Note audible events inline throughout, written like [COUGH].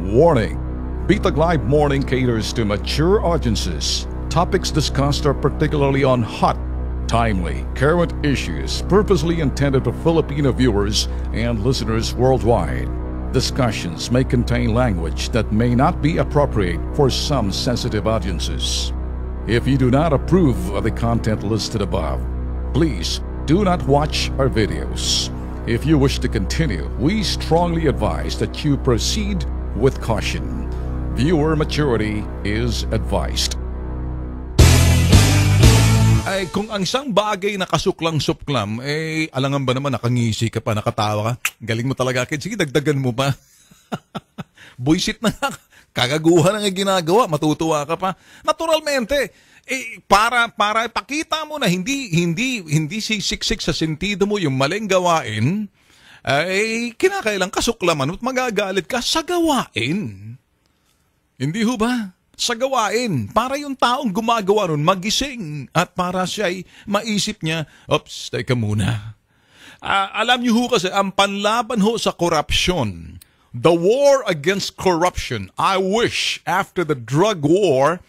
Warning! Beta Glide Morning caters to mature audiences. Topics discussed are particularly on hot, timely, current issues purposely intended for Filipino viewers and listeners worldwide. Discussions may contain language that may not be appropriate for some sensitive audiences. If you do not approve of the content listed above, please do not watch our videos. If you wish to continue, we strongly advise that you proceed with caution. Viewer maturity is advised. Ay, kung ang isang bagay na kasuklang-suklam, eh, alangan ba naman, nakangisi ka pa, nakatawa ka, galing mo talaga, kid. Sige, dagdagan mo pa. [LAUGHS] Buisit na nga. Kagaguhan ang ginagawa, matutuwa ka pa. Naturalmente, eh, para para pakita mo na hindi hindi hindi sisiksik sa sentido mo yung maling gawain, uh, eh, kinakailang kasuklaman at magagalit ka sa gawain. Hindi ho ba? Sa gawain, para yung taong gumagawa nun magising at para siya ay maisip niya, Ops, teka muna. Uh, alam niyo ho kasi, ang panlaban ho sa korupsyon, the war against corruption, I wish after the drug war,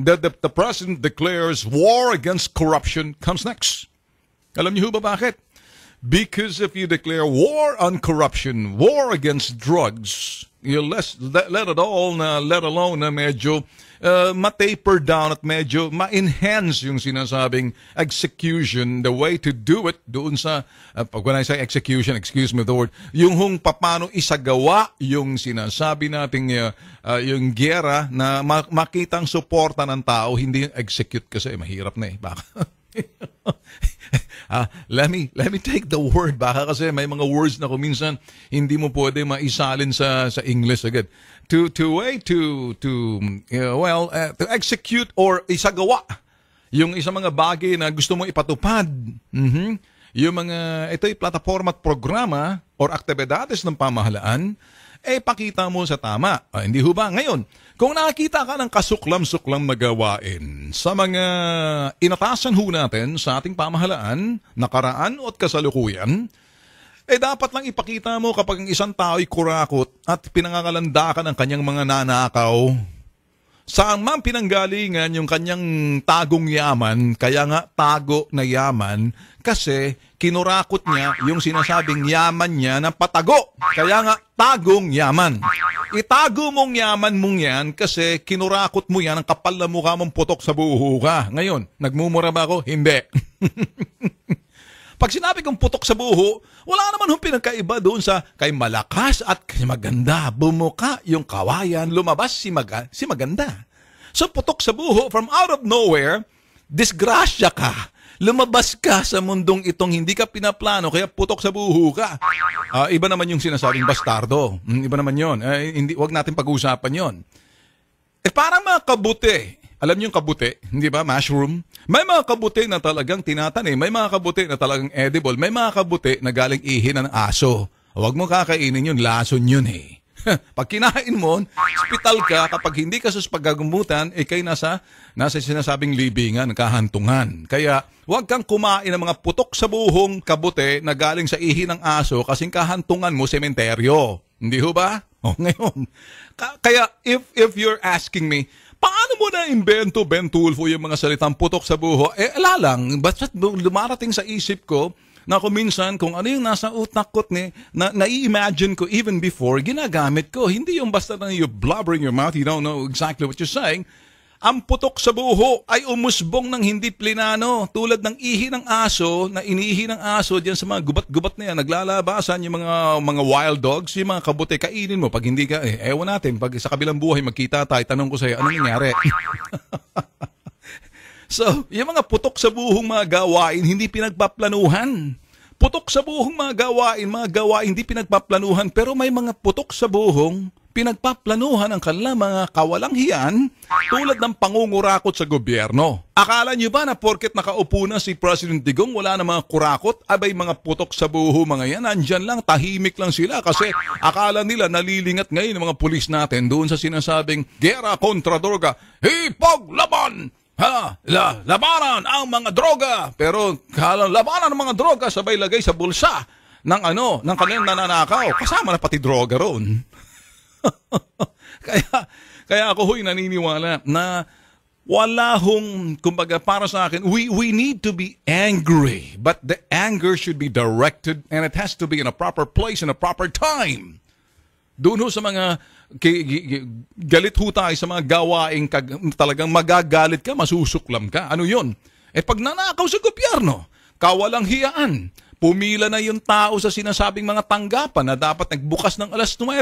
that the, the president declares war against corruption comes next. Alam niyo ho ba bakit? Because if you declare war on corruption, war against drugs, you less, let, let it all na let alone na medyo uh, ma-taper down at medyo ma-enhance yung sinasabing execution the way to do it doon sa uh, when I say execution excuse me the word yung hung paano isagawa yung sinasabi nating uh, uh, yung gera na ma- makitang suporta ng tao hindi execute kasi mahirap na eh baka [LAUGHS] [LAUGHS] ah, let me let me take the word baka kasi may mga words na kuminsan hindi mo pwede maisalin sa sa English agad. To to way eh, to to uh, well uh, to execute or isagawa yung isang mga bagay na gusto mong ipatupad. Mm-hmm. Yung mga ito'y plataforma at programa or aktibidades ng pamahalaan eh pakita mo sa tama. Ah, hindi ho ba? Ngayon, kung nakakita ka ng kasuklam-suklam na gawain sa mga inatasan ho natin sa ating pamahalaan, nakaraan o kasalukuyan, eh dapat lang ipakita mo kapag ang isang tao ay kurakot at pinangangalanda ka ng kanyang mga nanakaw, Saan man pinanggalingan yung kanyang tagong yaman, kaya nga tago na yaman, kasi kinurakot niya yung sinasabing yaman niya na patago. Kaya nga tagong yaman. Itago mong yaman mong yan kasi kinurakot mo yan ang kapal na mukha mong putok sa buho ka. Ngayon, nagmumura ba ako? Hindi. [LAUGHS] Pag sinabi kong putok sa buho, wala naman hong pinagkaiba doon sa kay malakas at kay maganda. Bumuka yung kawayan, lumabas si, maga, si maganda. So putok sa buho, from out of nowhere, disgrasya ka. Lumabas ka sa mundong itong hindi ka pinaplano, kaya putok sa buho ka. Uh, iba naman yung sinasabing bastardo. Hmm, iba naman yon. Eh, hindi, wag natin pag-usapan yon. Eh parang mga kabuti, alam niyo yung kabuti, hindi ba? Mushroom. May mga kabuti na talagang tinatanim. Eh. May mga kabuti na talagang edible. May mga kabuti na galing ihi ng aso. Huwag mo kakainin yun, lason yun eh. [LAUGHS] pag kinain mo, hospital ka, kapag hindi ka sus paggagamutan, ikay eh, nasa, nasa sinasabing libingan, kahantungan. Kaya huwag kang kumain ng mga putok sa buhong kabute na galing sa ihi ng aso kasing kahantungan mo sementeryo. Hindi ho ba? [LAUGHS] O ngayon, kaya if, if you're asking me, Paano mo na invento, Ben Tulfo, yung mga salitang putok sa buho? Eh, alalang, basta lumarating sa isip ko, na ako minsan kung ano yung nasa utak ko ni na nai-imagine ko even before ginagamit ko hindi yung basta na you blubbering your mouth you don't know exactly what you're saying ang putok sa buho ay umusbong ng hindi plinano tulad ng ihi ng aso na iniihi ng aso diyan sa mga gubat-gubat na yan. Naglalabasan yung mga, mga wild dogs, yung mga kabute. Kainin mo pag hindi ka, eh, ewan natin, pag sa kabilang buhay magkita tayo, tanong ko sa'yo, anong nangyari? [LAUGHS] so, yung mga putok sa buhong mga gawain, hindi pinagpaplanuhan. Putok sa buhong mga gawain, mga gawain hindi pinagpaplanuhan pero may mga putok sa buhong pinagpaplanuhan ang kanilang mga kawalang hiyan tulad ng pangungurakot sa gobyerno. Akala nyo ba na porket nakaupo na si President Digong wala na mga kurakot, abay mga putok sa buho mga yan, andyan lang, tahimik lang sila kasi akala nila nalilingat ngayon ng mga pulis natin doon sa sinasabing gera kontra droga, hipaglaban! Ha? La, labanan ang mga droga. Pero kalang labanan ang mga droga sabay lagay sa bulsa ng ano, ng kanilang nananakaw. Kasama na pati droga roon. [LAUGHS] kaya, kaya ako ho'y naniniwala na wala hong, kumbaga para sa akin, we, we need to be angry. But the anger should be directed and it has to be in a proper place, in a proper time. Doon ho sa mga galit ho tayo sa mga gawaing kag, talagang magagalit ka, masusuklam ka. Ano yon? Eh pag nanakaw sa gobyerno, kawalang hiyaan, Pumila na yung tao sa sinasabing mga tanggapan na dapat nagbukas ng alas 9.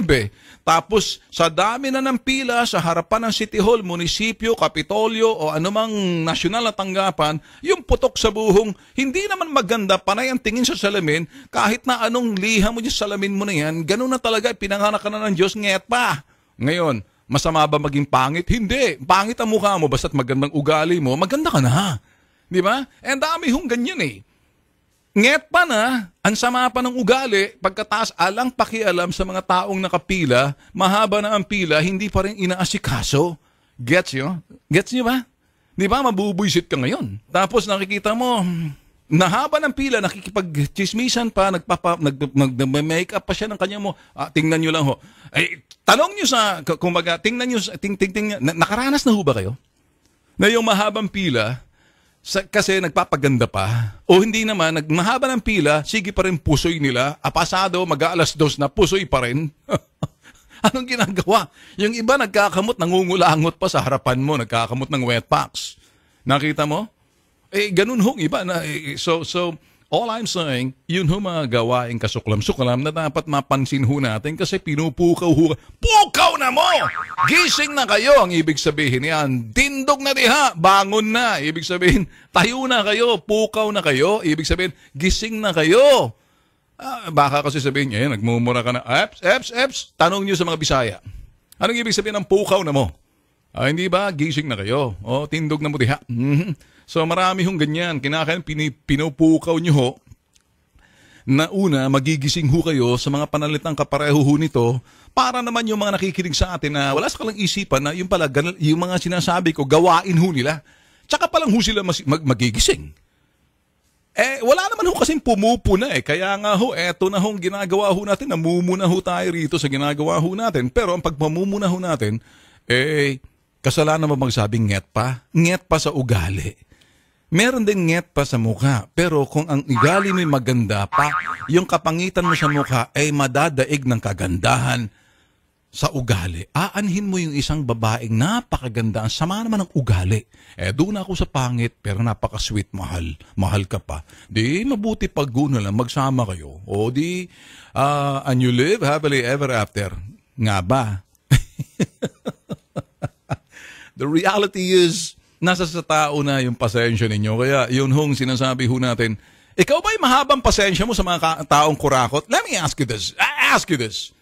Tapos sa dami na ng pila sa harapan ng City Hall, munisipyo, kapitolyo o anumang nasyonal na tanggapan, yung putok sa buhong, hindi naman maganda panay ang tingin sa salamin kahit na anong liha mo yung salamin mo na yan, ganun na talaga, pinanganak ka na ng Diyos, ngayat pa. Ngayon, masama ba maging pangit? Hindi. Pangit ang mukha mo, basta't magandang ugali mo, maganda ka na. Di ba? Eh, And dami hong ganyan eh. Nget pa na, ang sama pa ng ugali, pagkataas alang pakialam sa mga taong nakapila, mahaba na ang pila, hindi pa rin inaasikaso. Gets nyo? Gets nyo ba? Di ba, mabubwisit ka ngayon. Tapos nakikita mo, nahaba ng pila, nakikipag-chismisan pa, nagpa nag, nag, up pa siya ng kanya mo. Ah, tingnan nyo lang ho. Ay, tanong nyo sa, kumbaga, tingnan nyo, ting, ting, ting, nakaranas na ho ba kayo? Na yung mahabang pila, sa, kasi nagpapaganda pa. O hindi naman, nagmahaba ng pila, sige pa rin pusoy nila. Apasado, mag-aalas dos na pusoy pa rin. [LAUGHS] Anong ginagawa? Yung iba nagkakamot, nangungulangot pa sa harapan mo, nagkakamot ng wet packs. Nakita mo? Eh, ganun hong iba. Na, eh, so, so, All I'm saying, yun ho mga gawaing kasuklam-suklam na dapat mapansin ho natin kasi pinupukaw ho. Pukaw na mo! Gising na kayo ang ibig sabihin niyan. Dindog na diha, bangon na. Ibig sabihin, tayo na kayo, pukaw na kayo. Ibig sabihin, gising na kayo. Ah, baka kasi sabihin niya, eh, nagmumura ka na. Eps, eps, eps, tanong niyo sa mga Bisaya. Anong ibig sabihin ng pukaw na mo? Ah, hindi ba? Gising na kayo. O, tindog na mutiha. Mm-hmm. So, marami hong ganyan. Kinakain, pin- pinupukaw nyo ho na una, magigising ho kayo sa mga panalitang kapareho ho nito para naman yung mga nakikinig sa atin na wala sa kalang isipan na yung pala, yung mga sinasabi ko, gawain ho nila. Tsaka palang ho sila mas, mag, magigising. Eh, wala naman ho kasing na eh. Kaya nga ho, eto na ho ginagawa ho natin. Namumuna ho tayo rito sa ginagawa ho natin. Pero ang pagmamumuna ho natin, eh, Kasalanan mo magsabing nget pa? Nget pa sa ugali. Meron din nget pa sa mukha, pero kung ang ugali mo'y maganda pa, yung kapangitan mo sa mukha ay madadaig ng kagandahan sa ugali. Aanhin mo yung isang babaeng napakaganda, ang sama naman ng ugali. Eh, doon ako sa pangit, pero napaka-sweet, mahal. Mahal ka pa. Di, mabuti pag guno lang, magsama kayo. O di, uh, and you live happily ever after. Nga ba? [LAUGHS] The reality is, nasa sa tao na yung pasensya ninyo. Kaya yun hong sinasabi ho natin, ikaw ba'y mahabang pasensya mo sa mga taong kurakot? Let me ask you this. I ask you this.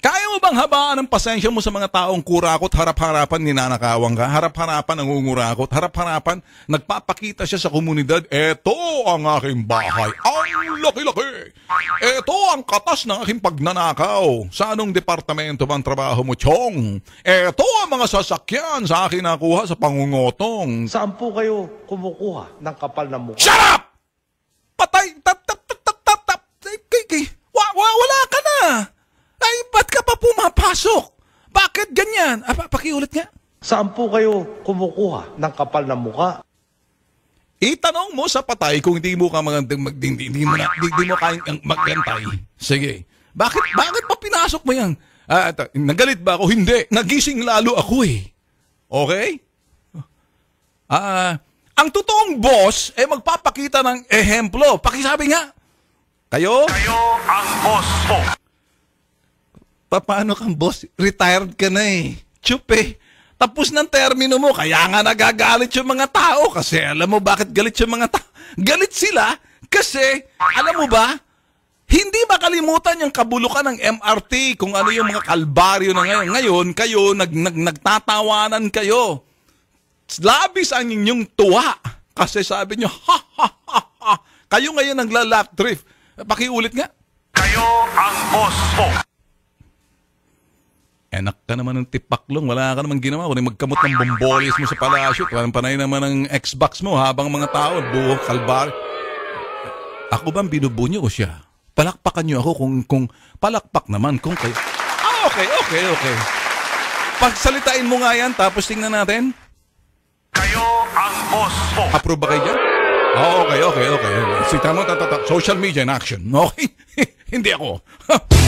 Kaya mo bang habaan ang pasensya mo sa mga taong kurakot, harap-harapan ninanakawang ka, harap-harapan ang ungurakot, harap-harapan nagpapakita siya sa komunidad, eto ang aking bahay. Oh laki-laki. Ito ang katas ng aking pagnanakaw. Sa anong departamento bang trabaho mo, Chong? Ito ang mga sasakyan sa akin nakuha sa pangungotong. Saan po kayo kumukuha ng kapal ng mukha? Shut up! Patay! Tap, tap, tap, tap, tap, tap. Wa, wa, wala ka na! Ay, ba't ka pa pumapasok? Bakit ganyan? Apa, pakiulit nga. Saan po kayo kumukuha ng kapal ng mukha? Itanong mo sa patay kung hindi mo ka magdindi hindi, mo na, hindi mo kayang magantay. Sige. Bakit bakit pa pinasok mo 'yang Ah, ito, nagalit ba ako? Hindi. Nagising lalo ako eh. Okay? Ah, ang totoong boss ay eh, magpapakita ng ehemplo. Pakisabi nga. Kayo? Kayo ang boss po. Pa, paano kang boss? Retired ka na eh. Chupe. eh. Tapos ng termino mo, kaya nga nagagalit yung mga tao kasi alam mo bakit galit yung mga tao? Galit sila kasi, alam mo ba, hindi makalimutan yung kabulukan ng MRT kung ano yung mga kalbaryo na ngayon. Ngayon, kayo, nag, nag, nagtatawanan kayo. Labis ang inyong tuwa kasi sabi nyo, ha, ha, ha, ha. Kayo ngayon ang lalak drift. Pakiulit nga. Kayo ang boss mo. Enak ka naman ng tipaklong, wala ka naman ginawa. Kung magkamot ng bombolis mo sa palasyo, parang panay naman ng Xbox mo habang mga tao, buho, kalbar. Ako bang binubunyo o siya? Palakpakan niyo ako kung, kung palakpak naman kung kayo. Ah, okay, okay, okay. Pagsalitain mo nga yan, tapos tingnan natin. Kayo ang boss po. Approve ba kayo dyan? Oh, okay, okay, okay. Sita mo, tatatak. Social media in action. Okay? [LAUGHS] Hindi ako. [LAUGHS]